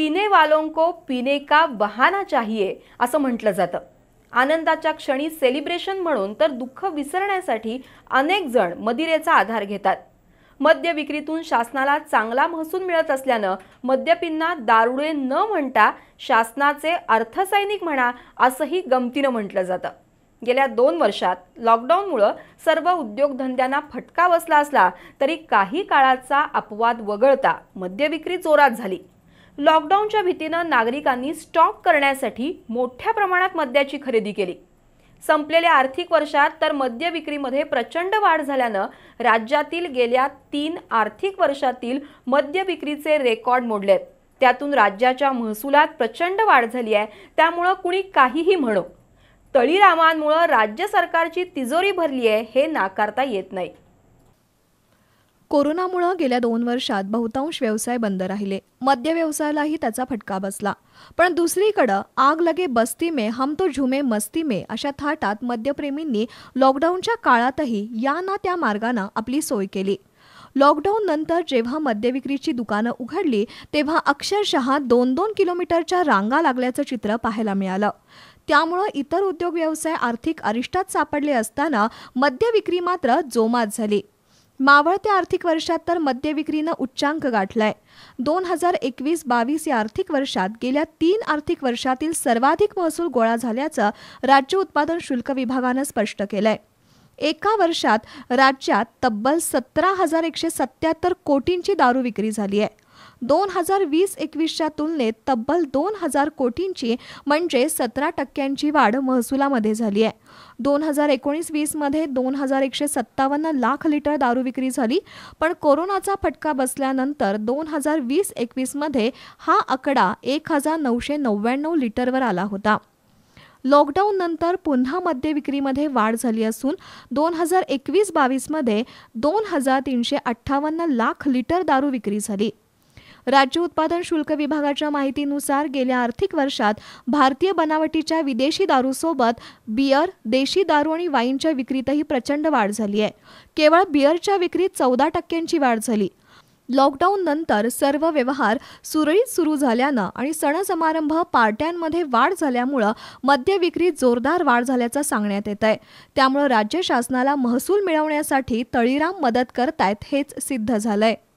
पिने वालों को का बहाना चाहिए असं म्हटलं जातं आनंदाच्या क्षणी सेलिब्रेशन म्हणून तर दुःख विसरण्यासाठी अनेक जण मदिरेचा आधार घेतात मद्य विक्रीतून शासनाला चांगला महसूल मिळत असल्यानं मद्यपींना दारुडे न म्हणता शासनाचे अर्थसैनिक म्हणा असंही गमतीनं म्हटलं जातं गेल्या दोन वर्षात लॉकडाऊनमुळं सर्व उद्योगधंद्यांना फटका बसला असला तरी काही काळाचा अपवाद वगळता मद्यविक्री जोरात झाली लॉकडाऊनच्या भीतीनं नागरिकांनी स्टॉक करण्यासाठी मोठ्या प्रमाणात मद्याची खरेदी केली संपलेल्या आर्थिक वर्षात तर मद्य विक्रीमध्ये प्रचंड वाढ झाल्यानं राज्यातील गेल्या तीन आर्थिक वर्षातील मद्य विक्रीचे रेकॉर्ड मोडलेत त्यातून राज्याच्या महसुलात प्रचंड वाढ झाली आहे त्यामुळं कुणी काहीही म्हणो तळीरामांमुळं राज्य सरकारची तिजोरी भरली आहे हे नाकारता येत नाही कोरोनामुळे गेल्या दोन वर्षात बहुतांश व्यवसाय बंद राहिले मद्य व्यवसायालाही त्याचा फटका बसला पण दुसरीकडं आग लगे बस्ती मे हम तो झुमे मस्ती मे अशा थाटात मद्यप्रेमींनी लॉकडाऊनच्या काळातही या ना त्या मार्गानं आपली सोय केली लॉकडाऊन नंतर जेव्हा मद्यविक्रीची दुकानं उघडली तेव्हा अक्षरशः दोन दोन किलोमीटरच्या रांगा लागल्याचं चित्र पाहायला मिळालं त्यामुळं इतर उद्योग व्यवसाय आर्थिक अरिष्टात सापडले असताना मद्यविक्री मात्र जोमात झाली मावळत्या आर्थिक वर्षात तर मद्य विक्रीनं उच्चांक गाठलाय दोन हजार एकवीस बावीस या आर्थिक वर्षात गेल्या तीन आर्थिक वर्षातील सर्वाधिक महसूल गोळा झाल्याचं राज्य उत्पादन शुल्क विभागानं स्पष्ट केलंय एका वर्षात राज्यात तब्बल सतरा हजार एकशे सत्याहत्तर कोटींची दारू विक्री झाली आहे दोन हजार वीस एकवीसच्या तुलनेत तब्बल दोन हजार कोटींची म्हणजे सतरा टक्क्यांची वाढ महसुलामध्ये झाली आहे दोन हजार एकोणीस वीसमध्ये दोन हजार एकशे सत्तावन्न लाख लिटर दारू विक्री झाली पण कोरोनाचा फटका बसल्यानंतर दोन हजार वीस एकवीसमध्ये हा आकडा एक हजार नऊशे नव्याण्णव लिटरवर आला होता लॉकडाऊन नंतर पुन्हा मद्य विक्रीमध्ये वाढ झाली असून दोन हजार एकवीस बावीसमध्ये दोन हजार तीनशे अठ्ठावन्न लाख लिटर दारू विक्री झाली राज्य उत्पादन शुल्क विभागाच्या माहितीनुसार गेल्या आर्थिक वर्षात भारतीय बनावटीच्या विदेशी दारूसोबत बियर देशी दारू आणि वाईनच्या विक्रीतही प्रचंड वाढ झाली आहे केवळ बियरच्या विक्रीत चौदा टक्क्यांची वाढ झाली लॉकडाऊन नंतर सर्व व्यवहार सुरळीत सुरू झाल्यानं आणि सण समारंभ पार्ट्यांमध्ये वाढ झाल्यामुळं मद्य विक्रीत जोरदार वाढ झाल्याचं सांगण्यात येत आहे त्यामुळं राज्य शासनाला महसूल मिळवण्यासाठी तळीराम मदत करतायत हेच सिद्ध झालंय